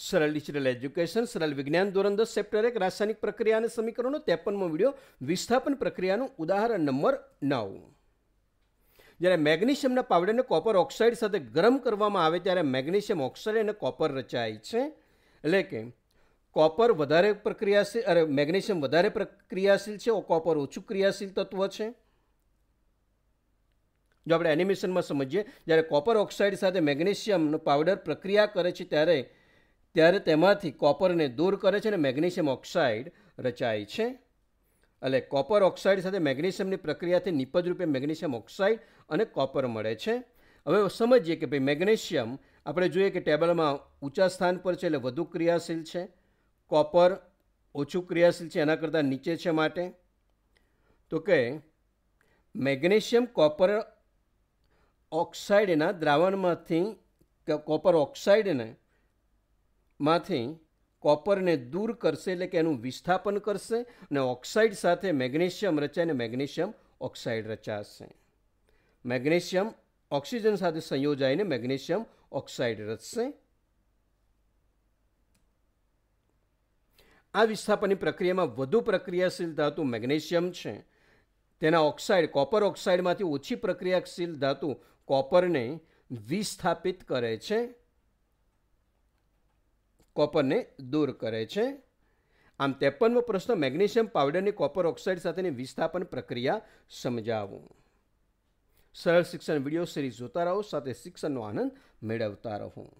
સરળ digital education સરળ વિજ્ઞાન ધોરણ દસ ચેપ્ટર એક રાસાયણિક પ્રક્રિયા અને સમીકરણો ત્રેપનમો વિડીયો વિસ્થાપન પ્રક્રિયાનું ઉદાહરણ નંબર નવ જ્યારે મેગ્નેશિયમના પાવડરને કોપર ઓક્સાઇડ સાથે ગરમ કરવામાં આવે ત્યારે મેગ્નેશિયમ ઓક્સાઇડ અને કોપર રચાય છે એટલે કે કોપર વધારે પ્રક્રિયાશીલ અરે મેગ્નેશિયમ વધારે પ્રક્રિયાશીલ છે કોપર ઓછું ક્રિયાશીલ તત્વ છે જો આપણે એનિમેશનમાં સમજીએ જ્યારે કોપર ઓક્સાઇડ સાથે મેગ્નેશિયમનો પાવડર પ્રક્રિયા કરે છે ત્યારે ત્યારે તેમાંથી કોપરને દૂર કરે છે અને મેગ્નેશિયમ ઓક્સાઇડ રચાય છે એટલે કોપર ઓક્સાઇડ સાથે મેગ્નેશિયમની પ્રક્રિયાથી નિપજ રૂપે મેગ્નેશિયમ ઓક્સાઇડ અને કોપર મળે છે હવે સમજીએ કે ભાઈ મેગ્નેશિયમ આપણે જોઈએ કે ટેબલમાં ઊંચા સ્થાન પર છે એટલે વધુ ક્રિયાશીલ છે કોપર ઓછું ક્રિયાશીલ છે એના કરતાં નીચે છે માટે તો કે મેગ્નેશિયમ કોપર ઓક્સાઇડના દ્રાવણમાંથી કોપર ઓક્સાઇડને માંથી કોપરને દૂર કરશે એટલે કે એનું વિસ્થાપન કરશે અને ઓક્સાઇડ સાથે મેગ્નેશિયમ રચાઈને મેગ્નેશિયમ ઓક્સાઇડ રચાશે મેગ્નેશિયમ ઓક્સિજન સાથે સંયોજાઈને મેગ્નેશિયમ ઓક્સાઇડ રચશે આ વિસ્થાપનની પ્રક્રિયામાં વધુ પ્રક્રિયાશીલ ધાતુ મેગ્નેશિયમ છે તેના ઓક્સાઇડ કોપર ઓક્સાઇડમાંથી ઓછી પ્રક્રિયાશીલ ધાતુ કોપરને વિસ્થાપિત કરે છે કોપરને દૂર કરે છે આમ ત્રેપનમો પ્રશ્ન મેગ્નેશિયમ પાવડરની કોપર ઓક્સાઇડ સાથેની વિસ્થાપન પ્રક્રિયા સમજાવો સરળ શિક્ષણ વિડીયો સિરીઝ જોતા રહો સાથે શિક્ષણનો આનંદ મેળવતા રહું